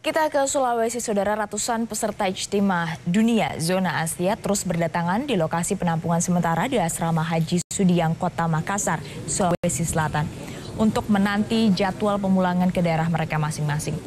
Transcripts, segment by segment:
Kita ke Sulawesi, saudara ratusan peserta ijtima dunia zona Asia terus berdatangan di lokasi penampungan sementara di asrama Haji Sudiang Kota Makassar, Sulawesi Selatan untuk menanti jadwal pemulangan ke daerah mereka masing-masing.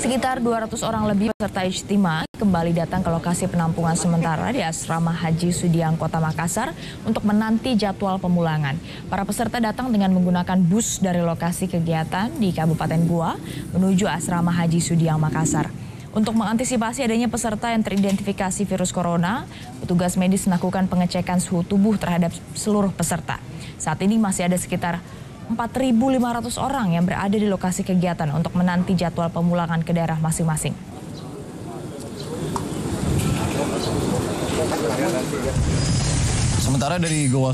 Sekitar 200 orang lebih peserta istimewa kembali datang ke lokasi penampungan sementara di Asrama Haji Sudiang Kota Makassar untuk menanti jadwal pemulangan. Para peserta datang dengan menggunakan bus dari lokasi kegiatan di Kabupaten Gua menuju Asrama Haji Sudiang Makassar. Untuk mengantisipasi adanya peserta yang teridentifikasi virus corona, petugas medis melakukan pengecekan suhu tubuh terhadap seluruh peserta. Saat ini masih ada sekitar 4.500 orang yang berada di lokasi kegiatan untuk menanti jadwal pemulangan ke daerah masing-masing. Sementara dari Goa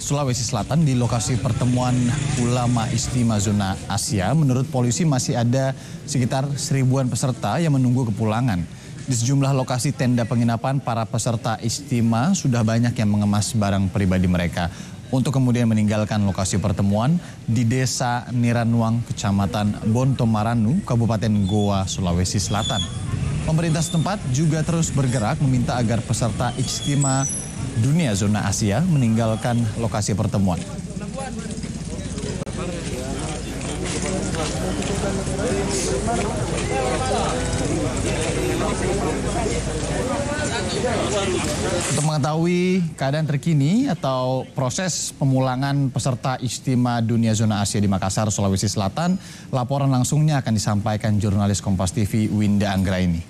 Sulawesi Selatan di lokasi pertemuan ulama istimewa zona Asia, menurut polisi masih ada sekitar seribuan peserta yang menunggu kepulangan. Di sejumlah lokasi tenda penginapan, para peserta istimewa sudah banyak yang mengemas barang pribadi mereka untuk kemudian meninggalkan lokasi pertemuan di Desa Niranuang, Kecamatan Bontomaranu, Kabupaten Goa, Sulawesi Selatan. Pemerintah setempat juga terus bergerak meminta agar peserta ikhtima Dunia Zona Asia meninggalkan lokasi pertemuan. Untuk mengetahui keadaan terkini atau proses pemulangan peserta istimewa Dunia Zona Asia di Makassar, Sulawesi Selatan, laporan langsungnya akan disampaikan jurnalis Kompas TV Winda Anggra ini.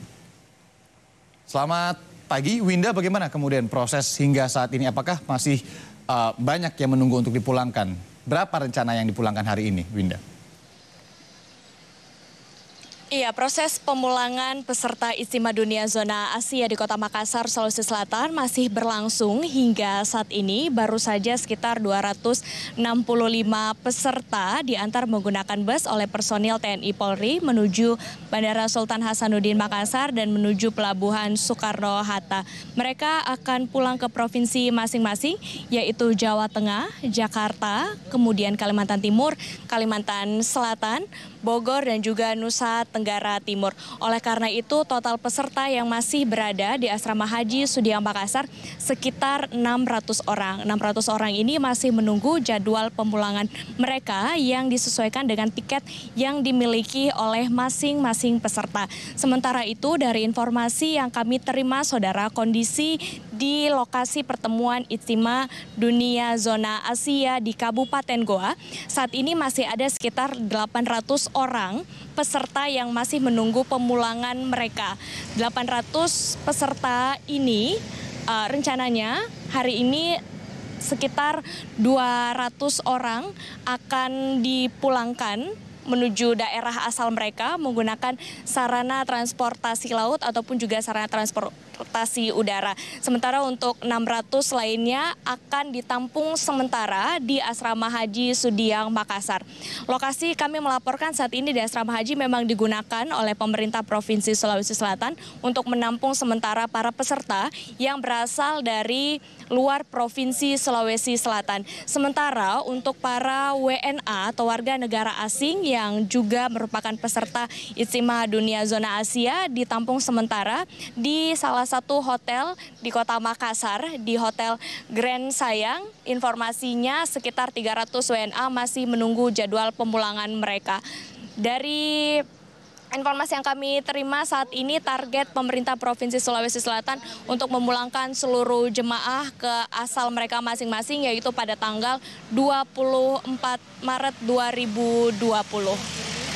Selamat pagi, Winda bagaimana kemudian proses hingga saat ini? Apakah masih uh, banyak yang menunggu untuk dipulangkan? Berapa rencana yang dipulangkan hari ini, Winda? Iya, proses pemulangan peserta Istimewa Dunia Zona Asia di Kota Makassar, Sulawesi Selatan masih berlangsung hingga saat ini baru saja sekitar 265 peserta diantar menggunakan bus oleh personil TNI Polri menuju Bandara Sultan Hasanuddin Makassar dan menuju Pelabuhan Soekarno-Hatta. Mereka akan pulang ke provinsi masing-masing yaitu Jawa Tengah, Jakarta, kemudian Kalimantan Timur, Kalimantan Selatan, Bogor, dan juga Nusa Tenggara Timur. Oleh karena itu, total peserta yang masih berada di Asrama Haji Sudiang Makassar sekitar 600 orang. 600 orang ini masih menunggu jadwal pemulangan mereka yang disesuaikan dengan tiket yang dimiliki oleh masing-masing peserta. Sementara itu, dari informasi yang kami terima, saudara, kondisi di lokasi pertemuan Ijtima Dunia Zona Asia di Kabupaten Goa. Saat ini masih ada sekitar 800 orang peserta yang masih menunggu pemulangan mereka. 800 peserta ini uh, rencananya hari ini sekitar 200 orang akan dipulangkan menuju daerah asal mereka menggunakan sarana transportasi laut ataupun juga sarana transport transportasi udara. Sementara untuk 600 lainnya akan ditampung sementara di Asrama Haji Sudiang Makassar. Lokasi kami melaporkan saat ini di Asrama Haji memang digunakan oleh pemerintah Provinsi Sulawesi Selatan untuk menampung sementara para peserta yang berasal dari luar Provinsi Sulawesi Selatan. Sementara untuk para WNA atau warga negara asing yang juga merupakan peserta istimewa Dunia Zona Asia ditampung sementara di salah salah satu hotel di kota Makassar, di Hotel Grand Sayang. Informasinya sekitar 300 WNA masih menunggu jadwal pemulangan mereka. Dari informasi yang kami terima saat ini target pemerintah Provinsi Sulawesi Selatan untuk memulangkan seluruh jemaah ke asal mereka masing-masing yaitu pada tanggal 24 Maret 2020.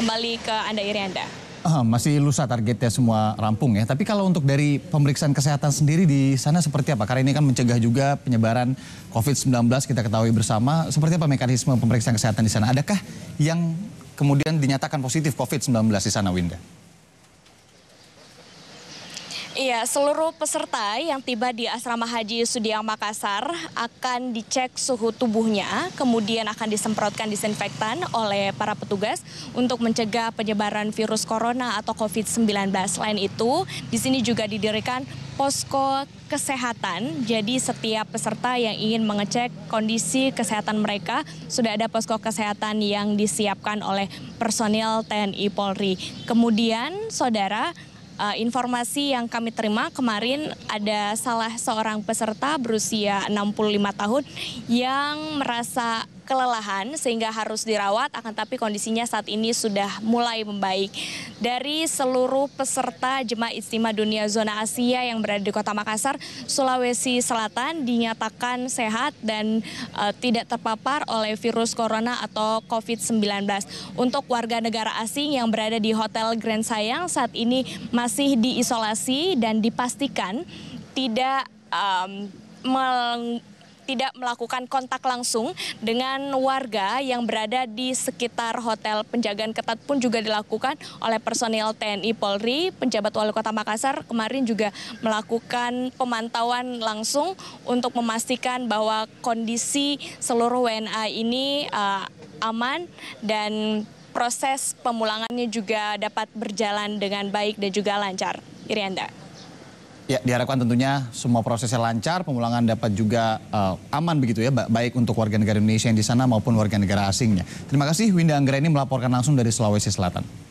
Kembali ke Anda Irianda. Uh, masih lusa targetnya semua rampung ya. Tapi kalau untuk dari pemeriksaan kesehatan sendiri di sana seperti apa? Karena ini kan mencegah juga penyebaran COVID-19 kita ketahui bersama. Seperti apa mekanisme pemeriksaan kesehatan di sana? Adakah yang kemudian dinyatakan positif COVID-19 di sana, Winda? Ya, seluruh peserta yang tiba di Asrama Haji Sudiang Makassar akan dicek suhu tubuhnya, kemudian akan disemprotkan disinfektan oleh para petugas untuk mencegah penyebaran virus corona atau COVID-19. Selain itu, di sini juga didirikan posko kesehatan. Jadi setiap peserta yang ingin mengecek kondisi kesehatan mereka sudah ada posko kesehatan yang disiapkan oleh personil TNI Polri. Kemudian, saudara, uh, informasi yang kami terima kemarin ada salah seorang peserta berusia 65 tahun yang merasa kelelahan sehingga harus dirawat akan tapi kondisinya saat ini sudah mulai membaik. Dari seluruh peserta Jemaah Istimewa Dunia Zona Asia yang berada di Kota Makassar, Sulawesi Selatan dinyatakan sehat dan uh, tidak terpapar oleh virus corona atau COVID-19. Untuk warga negara asing yang berada di Hotel Grand Sayang saat ini masih diisolasi dan dipastikan tidak um, tidak melakukan kontak langsung dengan warga yang berada di sekitar hotel. Penjagaan ketat pun juga dilakukan oleh personil TNI Polri, penjabat wali kota Makassar kemarin juga melakukan pemantauan langsung untuk memastikan bahwa kondisi seluruh WNA ini uh, aman dan proses pemulangannya juga dapat berjalan dengan baik dan juga lancar. Irianda. Ya, diharapkan tentunya semua prosesnya lancar, pemulangan dapat juga uh, aman begitu ya, baik untuk warga negara Indonesia yang di sana maupun warga negara asingnya. Terima kasih Winda Anggra ini melaporkan langsung dari Sulawesi Selatan.